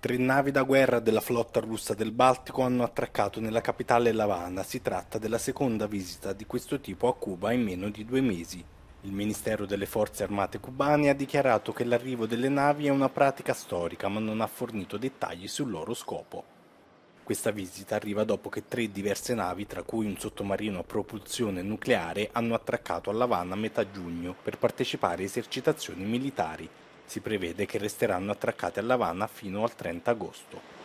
Tre navi da guerra della flotta russa del Baltico hanno attraccato nella capitale L'Avana. Si tratta della seconda visita di questo tipo a Cuba in meno di due mesi. Il Ministero delle Forze Armate cubane ha dichiarato che l'arrivo delle navi è una pratica storica, ma non ha fornito dettagli sul loro scopo. Questa visita arriva dopo che tre diverse navi, tra cui un sottomarino a propulsione nucleare, hanno attraccato a L'Avana a metà giugno per partecipare a esercitazioni militari. Si prevede che resteranno attraccate a Lavana fino al 30 agosto.